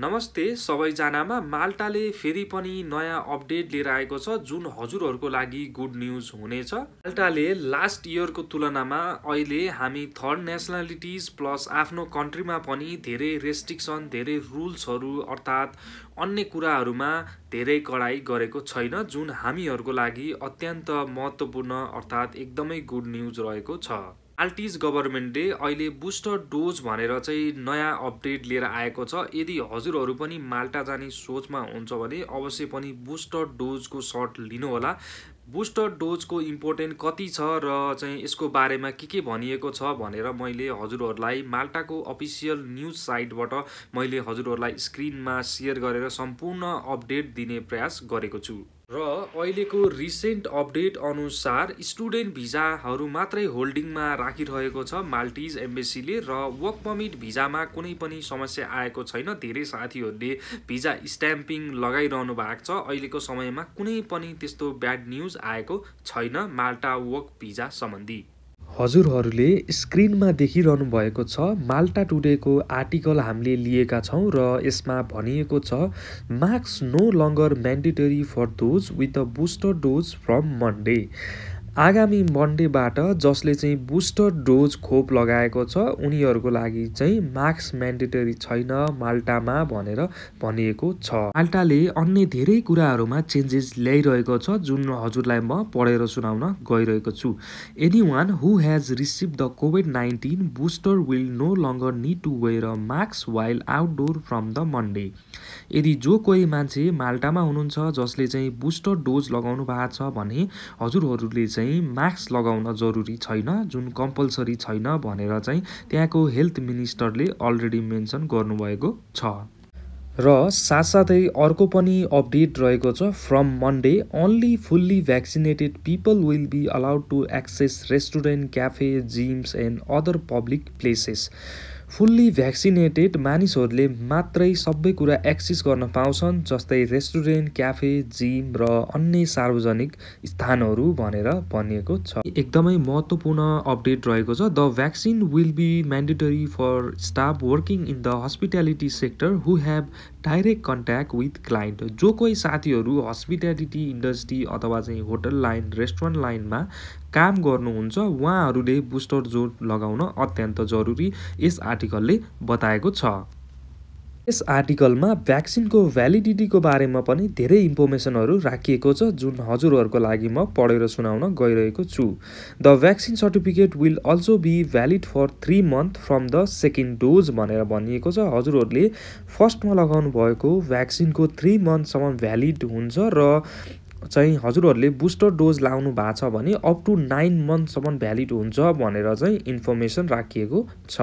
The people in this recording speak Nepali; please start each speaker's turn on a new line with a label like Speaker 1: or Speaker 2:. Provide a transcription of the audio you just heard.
Speaker 1: नमस्ते सबैजनामा माल्टाले फेरि पनि नयाँ अपडेट लिएर आएको छ जुन हजुरहरूको लागि गुड न्युज हुनेछ माल्टाले लास्ट इयरको तुलनामा अहिले हामी थर्ड नेसनालिटिज प्लस आफ्नो कन्ट्रीमा पनि धेरै रेस्ट्रिक्सन धेरै रुल्सहरू अर्थात् अन्य कुराहरूमा धेरै कडाई गरेको छैन जुन हामीहरूको लागि अत्यन्त महत्त्वपूर्ण अर्थात् एकदमै गुड न्युज रहेको छ आल्टिज गभर्मेन्टले अहिले बुस्टर डोज भनेर चाहिँ नयाँ अपडेट लिएर आएको छ यदि हजुरहरू पनि माल्टा जाने सोचमा हुन्छ भने अवश्य पनि बुस्टर डोजको सर्ट लिनुहोला बुस्टर डोजको इम्पोर्टेन्ट कति छ र चाहिँ यसको बारेमा के के भनिएको छ भनेर मैले हजुरहरूलाई माल्टाको अफिसियल न्युज साइटबाट मैले हजुरहरूलाई स्क्रिनमा सेयर गरेर सम्पूर्ण अपडेट दिने प्रयास गरेको छु र अहिलेको रिसेन्ट अपडेट अनुसार स्टुडेन्ट भिजाहरू मात्रै होल्डिङमा राखिरहेको छ माल्टिज एम्बेसीले र वर्क पर्मिट भिजामा कुनै पनि समस्या आएको छैन धेरै साथीहरूले भिजा स्ट्याम्पिङ लगाइरहनु भएको छ अहिलेको समयमा कुनै पनि त्यस्तो ब्याड न्युज आएको छैन माल्टा वर्क भिजा सम्बन्धी हजुरहरूले स्क्रिनमा देखिरहनु भएको छ माल्टा टुडेको आर्टिकल हामीले लिएका छौँ र यसमा भनिएको छ mask no longer mandatory for those with a booster dose from Monday आगामी मन्डेबाट जसले चाहिँ बुस्टर डोज खोप लगाएको छ उनीहरूको लागि चाहिँ मास्क म्यान्डेटरी छैन माल्टामा भनेर भनिएको छ माल्टाले अन्य धेरै कुराहरूमा चेन्जेस ल्याइरहेको छ जुन हजुरलाई म पढेर सुनाउन गइरहेको छु anyone who has received the COVID nineteen booster will no longer need to wear a mask while outdoor from the Monday यदि जो कोही मान्छे माल्टामा हुनुहुन्छ जसले चाहिँ बुस्टर डोज लगाउनु भएको छ भने हजुरहरूले चाहिँ मास्क लगाउन जरुरी छैन जुन कम्पलसरी छैन भनेर चाहिँ त्यहाँको हेल्थ मिनिस्टरले अलरेडी मेन्सन गर्नुभएको छ र साथसाथै अर्को पनि अपडेट रहेको छ from Monday only fully vaccinated people will be allowed to access restaurant cafe gyms and other public places fully vaccinated मानिसहरूले मात्रै सबै कुरा एक्सेस गर्न पाउँछन् जस्तै रेस्टुरेन्ट क्याफे जिम र अन्य सार्वजनिक स्थानहरू भनेर भनिएको छ एकदमै महत्त्वपूर्ण अपडेट रहेको छ the vaccine will be mandatory for staff working in the hospitality sector who have direct contact with client जो कोही साथीहरू हस्पिटालिटी इन्डस्ट्री अथवा चाहिँ होटल लाइन रेस्टुरेन्ट लाइनमा काम गर्नुहुन्छ उहाँहरूले बुस्टर जोड लगाउन अत्यन्त जरुरी यस आर्टिकलले बताएको छ यस आर्टिकलमा भ्याक्सिनको भ्यालिडिटीको बारेमा पनि धेरै इन्फर्मेसनहरू राखिएको छ जुन हजुरहरूको लागि म पढेर सुनाउन गइरहेको छु the vaccine certificate will also be valid for three month from the second dose भनेर भनिएको छ हजुरहरूले फर्स्टमा लगाउनु भएको भ्याक्सिनको थ्री मन्थसम्म भ्यालिड हुन्छ र चाहिँ हजुरहरूले बुस्टर डोज लाउनु भएको छ भने अप टु नाइन मन्थसम्म भ्यालिड हुन्छ भनेर चाहिँ इन्फर्मेसन राखिएको छ